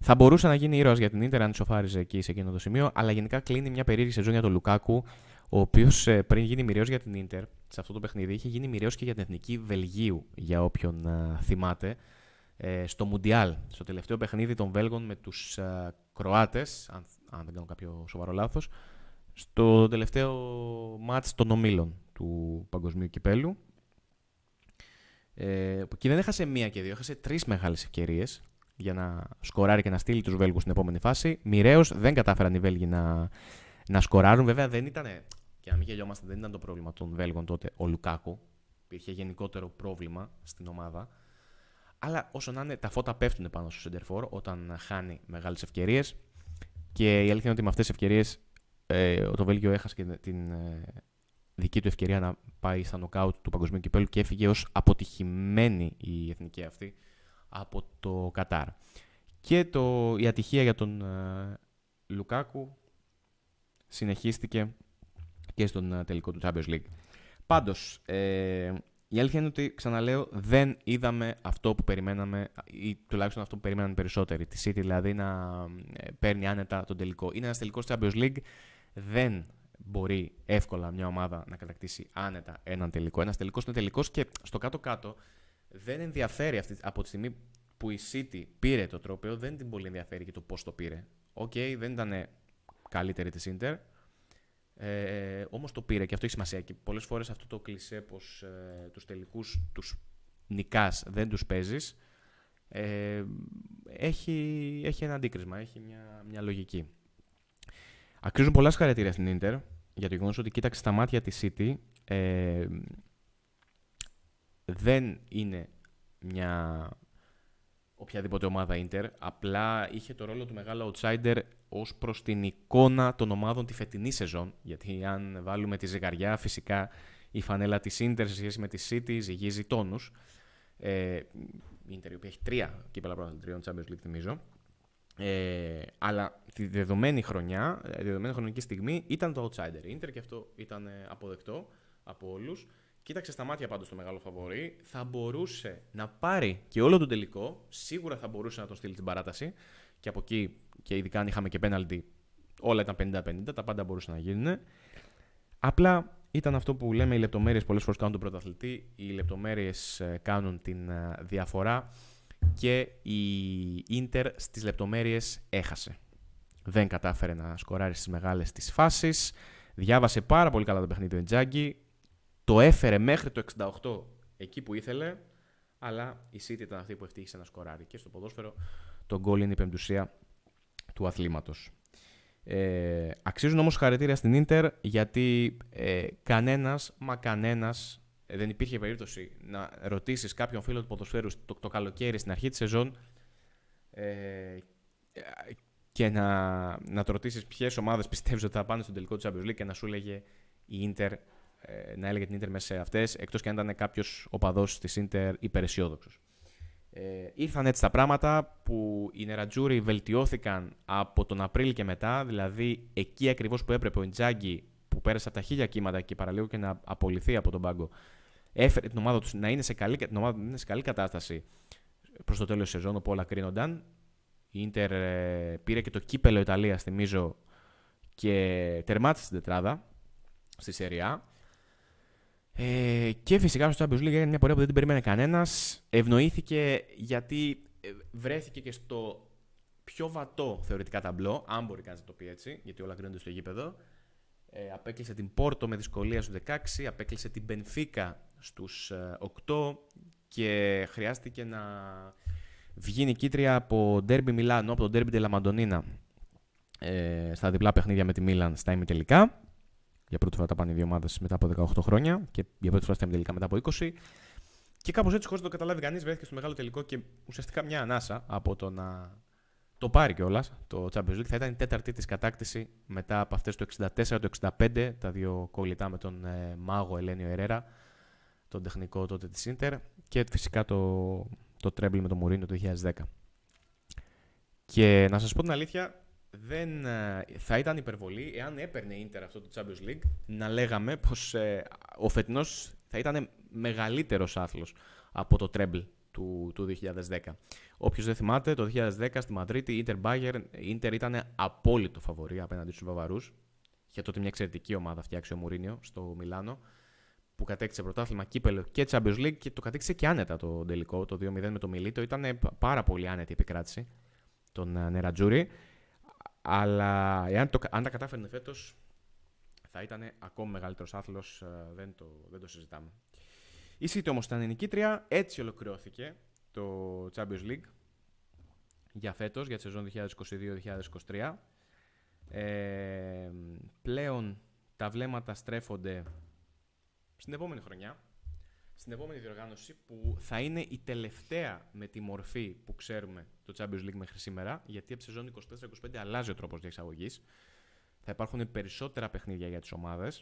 θα μπορούσε να γίνει ήρωας για την ντερ αν σοφάριζε εκεί σε εκείνο το σημείο, αλλά γενικά κλείνει μια περίεργη σεζόν για τον Λουκάκου, ο οποίος ε, πριν γίνει μοιραίος για την ντερ, σε αυτό το παιχνίδι, είχε γίνει μοιραίος και για την εθνική Βελγίου, για όποιον ε, θυμάται, ε, στο Μουντιάλ, στο τελευταίο παιχνίδι των Βέλγων με τους Κροάτες, αν, δεν κάνω κάποιο σοβαρό λάθος, στο τελευταίο μάτ των ομίλων του Παγκοσμίου Κυπέλου. Ε, και δεν έχασε μία και δύο, έχασε τρεις μεγάλες ευκαιρίες για να σκοράρει και να στείλει τους Βέλγους στην επόμενη φάση. Μοιραίω δεν κατάφεραν οι Βέλγοι να, να σκοράρουν. Βέβαια δεν ήταν, και να μην γελιόμαστε, δεν ήταν το πρόβλημα των Βέλγων τότε ο Λουκάκου. Υπήρχε γενικότερο πρόβλημα στην ομάδα. Αλλά όσο να είναι, τα φώτα πέφτουν πάνω στο Σεντερφόρ όταν χάνει μεγάλες ευκαιρίες. Και η αλήθεια είναι ότι με αυτές τις ευκαιρίες ε, το Βέλγιο έχασε και την ε, δική του ευκαιρία να πάει στα νοκάουτ του παγκοσμίου κυπέλου και έφυγε ως αποτυχημένη η εθνική αυτή από το Κατάρ. Και το, η ατυχία για τον ε, Λουκάκου συνεχίστηκε και στον ε, τελικό του Champions League. Πάντως, ε, η αλήθεια είναι ότι, ξαναλέω, δεν είδαμε αυτό που περιμέναμε ή τουλάχιστον αυτό που περιμέναν περισσότεροι. Τη City δηλαδή να ε, παίρνει άνετα τον τελικό. Είναι ένας τελικός Champions League. Δεν μπορεί εύκολα μια ομάδα να κατακτήσει άνετα έναν τελικό. Ένας τελικός είναι τελικός και στο κάτω-κάτω δεν ενδιαφέρει αυτή, από τη στιγμή που η City πήρε το τρόπαιο, δεν την πολύ ενδιαφέρει και το πώς το πήρε. Οκ, δεν ήταν καλύτερη της Inter. Ε, Όμως το πήρε και αυτό έχει σημασία. Και πολλές φορές αυτό το κλισέ πως ε, τους τελικούς τους νικάς δεν τους παίζεις. Ε, έχει, έχει ένα αντίκρισμα, έχει μια, μια λογική. Αξίζουν πολλά συγχαρητήρια στην Ιντερ για το γεγονός ότι κοίταξε στα μάτια της City ε, δεν είναι μια οποιαδήποτε ομάδα Ίντερ, απλά είχε το ρόλο του μεγάλου outsider ως προς την εικόνα των ομάδων τη φετινή σεζόν, γιατί αν βάλουμε τη ζυγαριά φυσικά η φανέλα της Ίντερ σε σχέση με τη City ζυγίζει τόνους. Ε, η Ίντερ η οποία έχει τρία κύπελα πρωταθλητριών Champions League θυμίζω. Ε, αλλά τη δεδομένη χρονιά, ε, τη δεδομένη χρονική στιγμή ήταν το outsider Ίντερ και αυτό ήταν ε, αποδεκτό από όλους. Κοίταξε στα μάτια πάντως το μεγάλο φαβορή. Θα μπορούσε να πάρει και όλο τον τελικό. Σίγουρα θα μπορούσε να τον στείλει την παράταση. Και από εκεί, και ειδικά αν είχαμε και πέναλτι, όλα ήταν 50-50. Τα πάντα μπορούσαν να γίνουν. Απλά ήταν αυτό που λέμε: οι λεπτομέρειες πολλές φορές κάνουν τον πρωταθλητή. Οι λεπτομέρειες ε, κάνουν την ε, διαφορά. Και η Ίντερ στις λεπτομέρειες έχασε. Δεν κατάφερε να σκοράρει στις μεγάλες της φάσεις. Διάβασε πάρα πολύ καλά το παιχνίδι του Εντζάγκη το έφερε μέχρι το 68 εκεί που ήθελε, αλλά η City ήταν αυτή που ευτύχησε να σκοράρει. Και στο ποδόσφαιρο το γκολ είναι η πεμπτουσία του αθλήματος. Ε, αξίζουν όμως χαρακτήρια στην Ίντερ γιατί ε, κανένας, μα κανένας, ε, δεν υπήρχε περίπτωση να ρωτήσεις κάποιον φίλο του ποδοσφαίρου το, το καλοκαίρι στην αρχή της σεζόν ε, και να, να το ρωτήσεις ποιες ομάδες πιστεύεις ότι θα πάνε στον τελικό του Champions και να σου λέγε η Ίντερ ε, να έλεγε την Ιντερ μέσα σε αυτές, εκτός και αν ήταν κάποιος οπαδός της Ιντερ υπεραισιόδοξος. Ε, ήρθαν έτσι τα πράγματα που οι Νερατζούροι βελτιώθηκαν από τον Απρίλιο και μετά, δηλαδή εκεί ακριβώς που έπρεπε ο Ιντζάγκη που πέρασε από τα χίλια κύματα και παραλίγο και να απολυθεί από τον πάγκο, έφερε την ομάδα τους να είναι σε καλή, την ομάδα είναι σε καλή κατάσταση προς το τέλος της σεζόν όπου όλα κρίνονταν. Η Ιντερ ε, πήρε και το κύπελο Ιταλίας, θυμίζω, και τερμάτισε την τετράδα στη Σεριά. Ε, και φυσικά στο Champions League έγινε μια πορεία που δεν την περίμενε κανένας. Ευνοήθηκε γιατί ε, βρέθηκε και στο πιο βατό θεωρητικά ταμπλό, αν μπορεί κανείς να το πει έτσι, γιατί όλα κρίνονται στο γήπεδο. Ε, απέκλεισε την Πόρτο με δυσκολία στους 16, απέκλεισε την Πενφίκα στους 8 ε, και χρειάστηκε να βγει κίτρια από Ντέρμπι Μιλάνο, από το Ντέρμπι Τελαμαντονίνα ε, στα διπλά παιχνίδια με τη Μίλαν στα ημιτελικά. Για πρώτη φορά τα πάνε οι δύο ομάδες μετά από 18 χρόνια και για πρώτη φορά στα τελικά μετά από 20. Και κάπως έτσι, χωρίς να το καταλάβει κανείς, βρέθηκε στο μεγάλο τελικό και ουσιαστικά μια ανάσα από το να το πάρει κιόλας το Champions League. Θα ήταν η τέταρτη της κατάκτηση μετά από αυτές το 64, το 65, τα δύο κολλητά με τον ε, μάγο Ελένιο Ερέρα, τον τεχνικό τότε της Ίντερ και φυσικά το, το τρέμπλ με τον Μουρίνο το 2010. Και να σας πω την αλήθεια, δεν, ε, θα ήταν υπερβολή εάν έπαιρνε η Ιντερ αυτό το Champions League να λέγαμε πως ε, ο φετινός θα ήταν μεγαλύτερος άθλος από το τρέμπλ του, του 2010. Όποιος δεν θυμάται, το 2010 στη Μαδρίτη η Ιντερ Bayern, ήταν απόλυτο φαβορή απέναντι στους Βαβαρούς. Για τότε μια εξαιρετική ομάδα φτιάξει ο Μουρίνιο στο Μιλάνο που κατέκτησε πρωτάθλημα, κύπελο και Champions League και το κατέκτησε και άνετα το τελικό, το 2-0 με το Μιλίτο. Ήταν πάρα πολύ άνετη επικράτηση των ε, Νερατζούρι. Αλλά εάν το, αν τα κατάφερνε φέτος, θα ήταν ακόμη μεγαλύτερος άθλος. Ε, δεν το, δεν το συζητάμε. Η City όμως ήταν η νικήτρια. Έτσι ολοκληρώθηκε το Champions League για φέτος, για τη σεζόν 2022-2023. Ε, πλέον τα βλέμματα στρέφονται στην επόμενη χρονιά στην επόμενη διοργάνωση που θα είναι η τελευταία με τη μορφή που ξέρουμε το Champions League μέχρι σήμερα, γιατί από σεζόν 24-25 αλλάζει ο τρόπος διεξαγωγής, Θα υπάρχουν περισσότερα παιχνίδια για τις ομάδες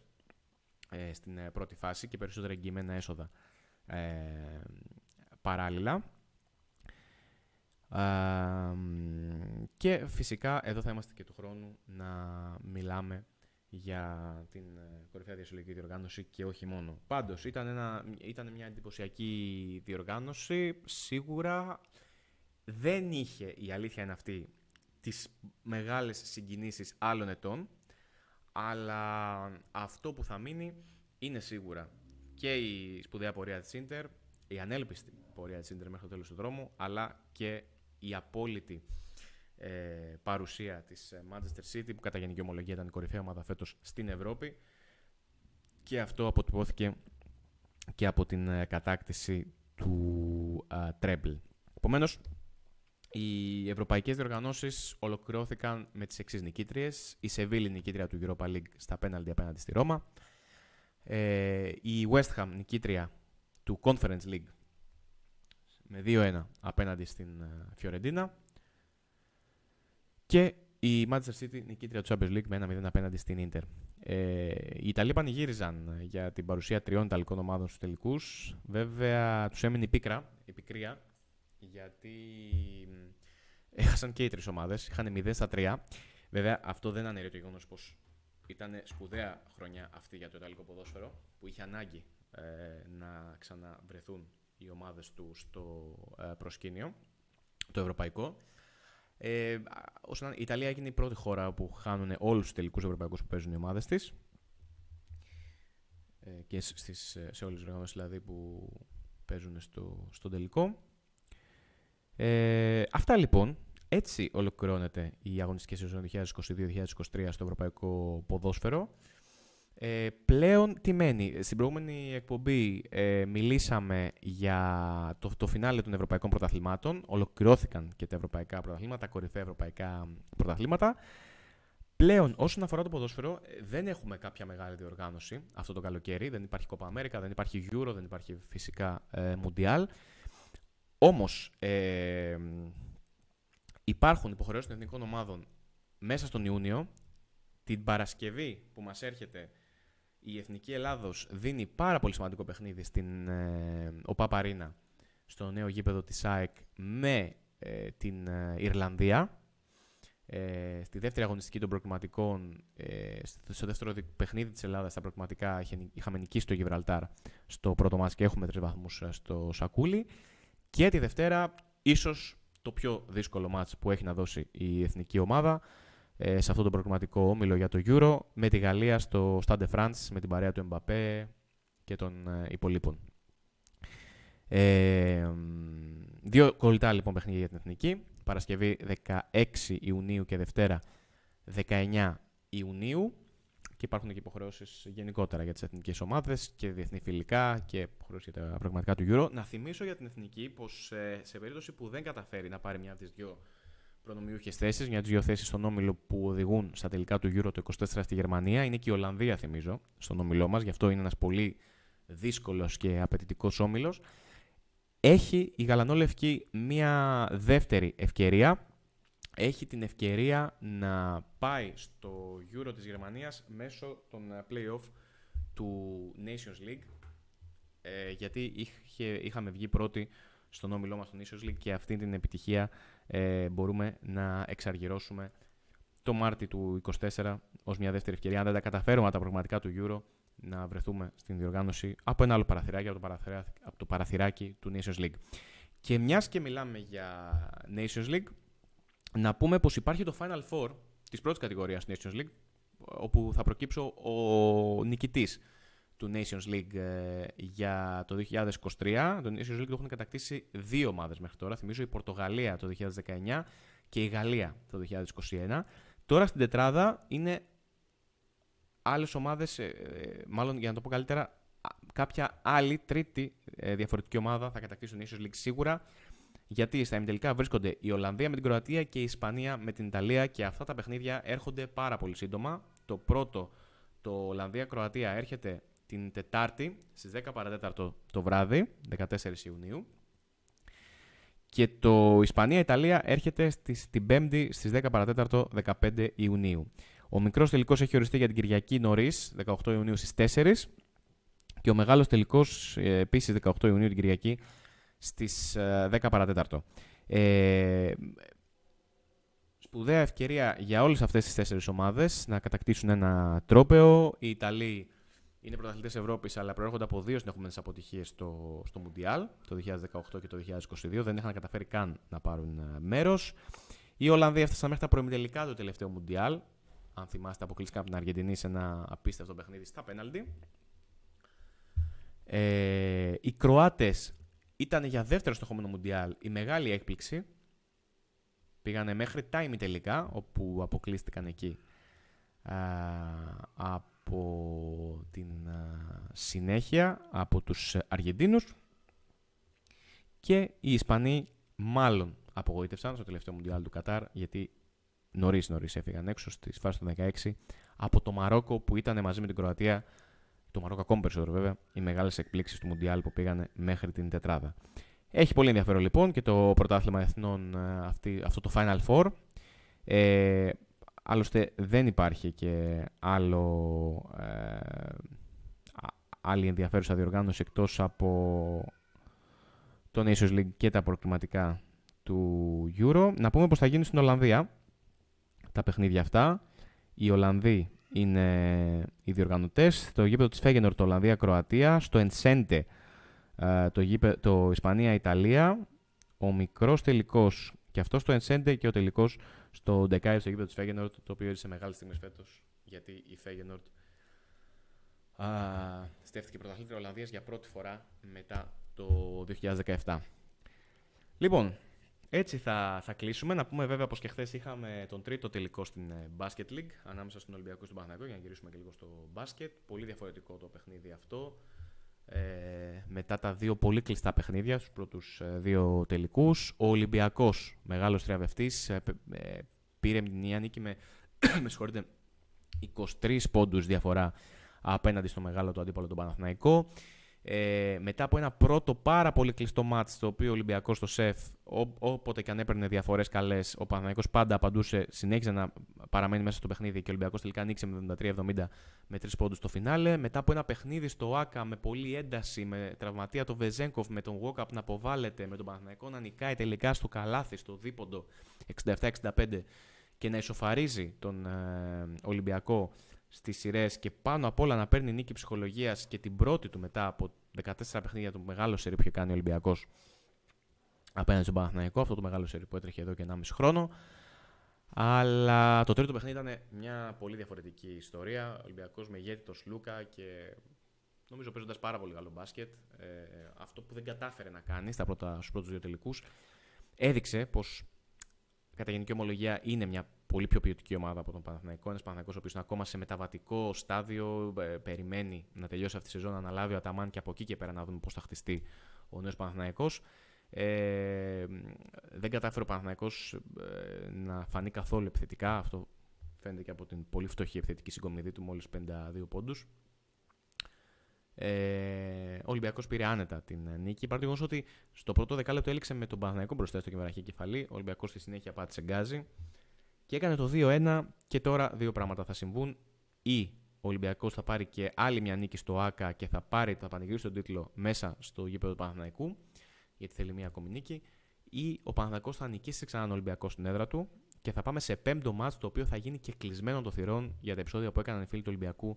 ε, στην ε, πρώτη φάση και περισσότερα εγγυημένα έσοδα ε, παράλληλα. και φυσικά εδώ θα είμαστε και του χρόνου να μιλάμε για την ε, κορυφαία διασυλλογική διοργάνωση και όχι μόνο. Πάντως, ήταν, ένα, ήταν μια εντυπωσιακή διοργάνωση. Σίγουρα δεν είχε, η αλήθεια είναι αυτή, τις μεγάλες συγκινήσεις άλλων ετών, αλλά αυτό που θα μείνει είναι σίγουρα και η σπουδαία πορεία της Ίντερ, η ανέλπιστη πορεία της Ίντερ μέχρι το τέλος του δρόμου, αλλά και η απόλυτη ε, παρουσία της ε, Manchester City που κατά γενική ομολογία ήταν η κορυφαία ομάδα φέτος στην Ευρώπη και αυτό αποτυπώθηκε και από την ε, κατάκτηση του treble Επομένως, οι ευρωπαϊκές διοργανώσεις ολοκληρώθηκαν με τις εξής νικήτριες. Η Σεβίλη νικήτρια του Europa League στα πέναλτι απέναντι στη Ρώμα. Ε, η West Ham νικήτρια του Conference League με 2-1 απέναντι στην Φιωρεντίνα. Και η Manchester City νικήτρια του Champions League με 1-0 απέναντι στην Inter. Ε, οι Ιταλοί πανηγύριζαν για την παρουσία τριών Ιταλικών ομάδων στους τελικούς. Βέβαια, τους έμεινε η πίκρα, η πικρία, γιατί έχασαν και οι τρεις ομάδες. Είχαν 0 στα 3. Βέβαια, αυτό δεν αναιρεί το γεγονός πως ήταν σπουδαία χρονιά αυτή για το Ιταλικό ποδόσφαιρο, που είχε ανάγκη ε, να ξαναβρεθούν οι ομάδες του στο ε, προσκήνιο, το ευρωπαϊκό. Ε, η Ιταλία είναι η πρώτη χώρα που χάνουν όλους τους τελικούς ευρωπαϊκούς που παίζουν οι ομάδες της. Ε, και στις, ε, σε όλες τις οργανώσει δηλαδή που παίζουν στο, στο τελικό. Ε, αυτά λοιπόν. Έτσι ολοκληρώνεται η αγωνιστική σεζόν 2022-2023 στο ευρωπαϊκό ποδόσφαιρο. Ε, πλέον τι μένει. Στην προηγούμενη εκπομπή ε, μιλήσαμε για το, το φινάλε των Ευρωπαϊκών Πρωταθλημάτων. Ολοκληρώθηκαν και τα Ευρωπαϊκά Πρωταθλήματα, τα κορυφαία Ευρωπαϊκά Πρωταθλήματα. Πλέον, όσον αφορά το ποδόσφαιρο, ε, δεν έχουμε κάποια μεγάλη διοργάνωση αυτό το καλοκαίρι. Δεν υπάρχει Κόπα Αμέρικα, δεν υπάρχει Euro, δεν υπάρχει φυσικά ε, Mundial. Όμως, ε, υπάρχουν υποχρεώσεις των εθνικών ομάδων μέσα στον Ιούνιο. Την Παρασκευή που μας έρχεται η Εθνική Ελλάδος δίνει πάρα πολύ σημαντικό παιχνίδι στην ε, ο στο νέο γήπεδο της ΑΕΚ με ε, την ε, Ιρλανδία. Ε, στη δεύτερη αγωνιστική των προκριματικών, ε, στο δεύτερο παιχνίδι της Ελλάδας στα προκριματικά είχαμε νικήσει το Γιβραλτάρ στο πρώτο μας και έχουμε τρεις βαθμούς στο Σακούλι. Και τη Δευτέρα, ίσως το πιο δύσκολο μάτς που έχει να δώσει η εθνική ομάδα ε, σε αυτό το προκριματικό όμιλο για το Euro με τη Γαλλία στο Stade de France με την παρέα του Mbappé και των ε, υπολείπων. Ε, δύο κολλητά λοιπόν παιχνίδια για την Εθνική. Παρασκευή 16 Ιουνίου και Δευτέρα 19 Ιουνίου. Και υπάρχουν και υποχρεώσεις γενικότερα για τις εθνικές ομάδες και διεθνή φιλικά και υποχρεώσεις για τα πραγματικά του Euro. Να θυμίσω για την εθνική πως ε, σε περίπτωση που δεν καταφέρει να πάρει μια από τις δύο προνομιούχες θέσεις μια δύο θέσεις στον όμιλο που οδηγούν στα τελικά του Euro το 24 στη Γερμανία. Είναι και η Ολλανδία, θυμίζω, στον όμιλό μας. Γι' αυτό είναι ένας πολύ δύσκολος και απαιτητικός όμιλος. Έχει η Γαλανόλευκη μία δεύτερη ευκαιρία. Έχει την ευκαιρία να πάει στο Euro της Γερμανίας μέσω των ε, play-off του Nations League. Ε, γιατί είχαμε βγει πρώτοι στον όμιλό μας στο Nations League και αυτή την επιτυχία ε, μπορούμε να εξαργυρώσουμε το Μάρτι του 24 ως μια δεύτερη ευκαιρία. Αν δεν τα καταφέρουμε τα πραγματικά του Euro, να βρεθούμε στην διοργάνωση από ένα άλλο παραθυράκι, από το παραθυράκι, του Nations League. Και μιας και μιλάμε για Nations League, να πούμε πως υπάρχει το Final Four της πρώτης κατηγορίας Nations League, όπου θα προκύψω ο νικητής του Nations League ε, για το 2023. Το Nations League το έχουν κατακτήσει δύο ομάδες μέχρι τώρα. Θυμίζω η Πορτογαλία το 2019 και η Γαλλία το 2021. Τώρα στην τετράδα είναι άλλες ομάδες, ε, μάλλον για να το πω καλύτερα, κάποια άλλη τρίτη ε, διαφορετική ομάδα θα κατακτήσει το Nations League σίγουρα. Γιατί στα ημιτελικά βρίσκονται η Ολλανδία με την Κροατία και η Ισπανία με την Ιταλία και αυτά τα παιχνίδια έρχονται πάρα πολύ σύντομα. Το πρώτο, το Ολλανδία-Κροατία, έρχεται την Τετάρτη στις 10 παρατέταρτο το βράδυ, 14 Ιουνίου. Και το Ισπανία-Ιταλία έρχεται στις, την Πέμπτη στις 10 παρατέταρτο 15 Ιουνίου. Ο μικρός τελικός έχει οριστεί για την Κυριακή νωρίς, 18 Ιουνίου στις 4. Και ο μεγάλος τελικός ε, επίσης 18 Ιουνίου την Κυριακή στις 10 ε, παρατέταρτο. Ε, σπουδαία ευκαιρία για όλες αυτές τις τέσσερις ομάδες να κατακτήσουν ένα τρόπεο. Οι Ιταλοί είναι πρωταθλητές Ευρώπης, αλλά προέρχονται από δύο συνεχόμενες αποτυχίες στο, στο Μουντιάλ, το 2018 και το 2022. Δεν είχαν καταφέρει καν να πάρουν ε, μέρος. Οι Ολλανδοί έφτασαν μέχρι τα προημιτελικά του τελευταίου Μουντιάλ. Αν θυμάστε, αποκλείστηκαν από την Αργεντινή σε ένα απίστευτο παιχνίδι στα πέναλτι. Ε, οι Κροάτες ήταν για δεύτερο στοχόμενο Μουντιάλ η μεγάλη έκπληξη. Πήγανε μέχρι τα ημιτελικά, όπου αποκλείστηκαν εκεί από ε, από την συνέχεια από τους Αργεντίνους και οι Ισπανοί μάλλον απογοήτευσαν στο τελευταίο Μουντιάλ του Κατάρ γιατί γιατί νωρίς-νωρίς έφυγαν έξω στη φάση του 16 από το Μαρόκο που ήταν μαζί με την Κροατία. Το Μαρόκο ακόμα περισσότερο βέβαια, οι μεγάλες εκπλήξεις του Μουντιάλ που πήγαν μέχρι την τετράδα. Έχει πολύ ενδιαφέρον λοιπόν και το πρωτάθλημα εθνών αυτό το Final Four. Ε, Άλλωστε δεν υπάρχει και άλλο, ε, άλλη ενδιαφέρουσα διοργάνωση εκτός από το Nations League και τα προκληματικά του Euro. Να πούμε πως θα γίνουν στην Ολλανδία τα παιχνίδια αυτά. Οι Ολλανδοί είναι οι διοργανωτές. Το γήπεδο της Φέγενορ το Ολλανδία-Κροατία. Στο Ενσέντε το, το Ισπανία-Ιταλία. Ο μικρός τελικός και αυτό στο Ενσέντε και ο τελικός στο Ντεκάιρ στο γήπεδο της Φέγενορτ, το οποίο ήρθε μεγάλη στιγμή φέτος. Γιατί η Φέγενορτ στέφτηκε πρωταθλήτρια Ολλανδίας για πρώτη φορά μετά το 2017. Λοιπόν, έτσι θα, θα κλείσουμε. Να πούμε βέβαια πως και χθες είχαμε τον τρίτο τελικό στην ε, Basket League ανάμεσα στον Ολυμπιακό και στον Παναγιώ για να γυρίσουμε και λίγο στο μπάσκετ. Πολύ διαφορετικό το παιχνίδι αυτό ε, μετά τα δύο πολύ κλειστά παιχνίδια στους πρώτους ε, δύο τελικούς. Ο Ολυμπιακός, μεγάλος τριαβευτής, ε, ε, πήρε μια νίκη με, με 23 πόντους διαφορά απέναντι στο μεγάλο του αντίπαλο τον Παναθηναϊκό ε, μετά από ένα πρώτο πάρα πολύ κλειστό μάτι στο οποίο ο Ολυμπιακός στο σεφ, όποτε και αν έπαιρνε διαφορές καλές, ο Παναγιώ πάντα απαντούσε, συνέχιζε να παραμένει μέσα στο παιχνίδι και ο Ολυμπιακός τελικά ανοίξει με 73-70 με τρεις πόντους στο φινάλε. Μετά από ένα παιχνίδι στο Άκα με πολλή ένταση, με τραυματία το Βεζέγκοφ, με τον Βόκαπ να αποβάλλεται, με τον Παναγιώ να νικάει τελικά στο καλάθι, στο δίποντο 67-65 και να ισοφαρίζει τον ε, Ολυμπιακό στις σειρές και πάνω απ' όλα να παίρνει νίκη ψυχολογίας και την πρώτη του μετά από 14 παιχνίδια του μεγάλου σερί που είχε κάνει ο Ολυμπιακός απέναντι στον Παναθηναϊκό, αυτό το μεγάλο σερί που έτρεχε εδώ και 1,5 χρόνο. Αλλά το τρίτο παιχνίδι ήταν μια πολύ διαφορετική ιστορία. Ο Ολυμπιακός με λούκα και νομίζω παίζοντας πάρα πολύ καλό μπάσκετ. Ε, αυτό που δεν κατάφερε να κάνει στα πρώτα, στους πρώτους δύο τελικούς έδειξε πως κατά γενική ομολογία είναι μια πολύ πιο ποιοτική ομάδα από τον Παναθηναϊκό. Ένας Παναθηναϊκός ο οποίος είναι ακόμα σε μεταβατικό στάδιο, ε, περιμένει να τελειώσει αυτή τη σεζόν, να αναλάβει ο Αταμάν και από εκεί και πέρα να δούμε πώς θα χτιστεί ο νέος Παναθηναϊκός. Ε, δεν κατάφερε ο Παναθηναϊκός ε, να φανεί καθόλου επιθετικά. Αυτό φαίνεται και από την πολύ φτωχή επιθετική συγκομιδή του, μόλις 52 πόντους. Ε, ο Ολυμπιακός πήρε άνετα την νίκη. Παρά το ότι στο πρώτο δεκάλεπτο έληξε με τον Παναθηναϊκό μπροστά στο κεφαλή. Ο Ολυμπιακός στη συνέχεια πάτησε γκάζι και έκανε το 2-1 και τώρα δύο πράγματα θα συμβούν. Ή ο Ολυμπιακός θα πάρει και άλλη μια νίκη στο ΆΚΑ και θα πάρει, το πανηγυρίσει τον τίτλο μέσα στο γήπεδο του Παναθηναϊκού, γιατί θέλει μια ακόμη νίκη, ή ο Παναθηναϊκός θα νικήσει ξανά τον Ολυμπιακό στην έδρα του και θα πάμε σε πέμπτο μάτς το οποίο θα γίνει και κλεισμένο των θυρών για τα επεισόδια που έκαναν οι φίλοι του Ολυμπιακού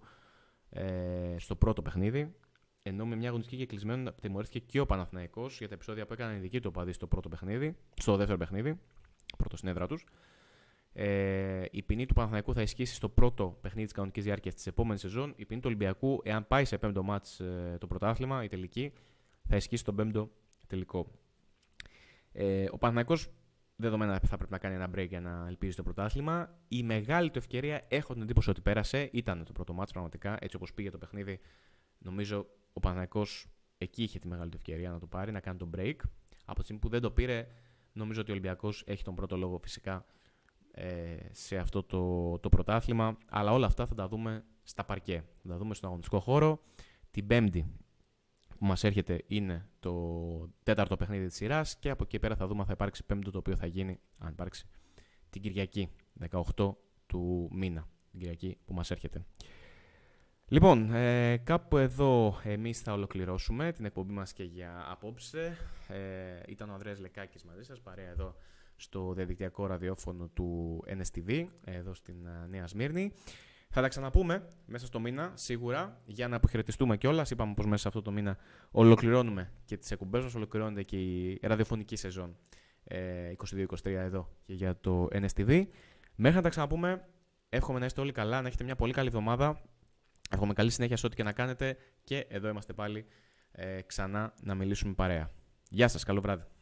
ε, στο πρώτο παιχνίδι. Ενώ με μια αγωνιστική και κλεισμένο τιμωρήθηκε και ο Παναθηναϊκός για τα επεισόδια που έκαναν οι δικοί του οπαδοί στο πρώτο παιχνίδι, στο δεύτερο παιχνίδι, πρώτο στην έδρα τους. Ε, η ποινή του Παναθηναϊκού θα ισχύσει στο πρώτο παιχνίδι της κανονικής διάρκειας της επόμενης σεζόν. Η ποινή του Ολυμπιακού, εάν πάει σε πέμπτο μάτ ε, το πρωτάθλημα, η τελική, θα ισχύσει στο πέμπτο τελικό. Ε, ο Παναθηναϊκός δεδομένα θα πρέπει να κάνει ένα break για να ελπίζει το πρωτάθλημα. Η μεγάλη του ευκαιρία, έχω την εντύπωση ότι πέρασε, ήταν το πρώτο μάτ πραγματικά, έτσι όπως πήγε το παιχνίδι. Νομίζω ο Παναθηναϊκός εκεί είχε τη μεγάλη ευκαιρία να το πάρει, να κάνει το break. Από τη στιγμή που δεν το πήρε, νομίζω ότι ο Ολυμπιακός έχει τον πρώτο λόγο φυσικά ε, σε αυτό το, το πρωτάθλημα. Αλλά όλα αυτά θα τα δούμε στα παρκέ. Θα τα δούμε στον αγωνιστικό χώρο. Την Πέμπτη που μας έρχεται είναι το τέταρτο παιχνίδι της σειράς και από εκεί πέρα θα δούμε αν θα υπάρξει πέμπτο το οποίο θα γίνει, αν υπάρξει, την Κυριακή 18 του μήνα. Την Κυριακή που μας έρχεται. Λοιπόν, ε, κάπου εδώ εμείς θα ολοκληρώσουμε την εκπομπή μας και για απόψε. Ε, ήταν ο Ανδρέας Λεκάκης μαζί σας, παρέα εδώ στο διαδικτυακό ραδιόφωνο του NSTV εδώ στην ε, Νέα Σμύρνη. Θα τα ξαναπούμε μέσα στο μήνα, σίγουρα, για να αποχαιρετιστούμε κιόλας. Είπαμε πως μέσα σε αυτό το μήνα ολοκληρώνουμε και τις εκπομπές μας, ολοκληρώνεται και η ραδιοφωνική σεζόν 22-23 ε, εδώ και για το NSTV. Μέχρι να τα ξαναπούμε, εύχομαι να είστε όλοι καλά, να έχετε μια πολύ καλή εβδομάδα. Εύχομαι καλή συνέχεια σε ό,τι και να κάνετε και εδώ είμαστε πάλι ε, ξανά να μιλήσουμε παρέα. Γεια σας, καλό βράδυ.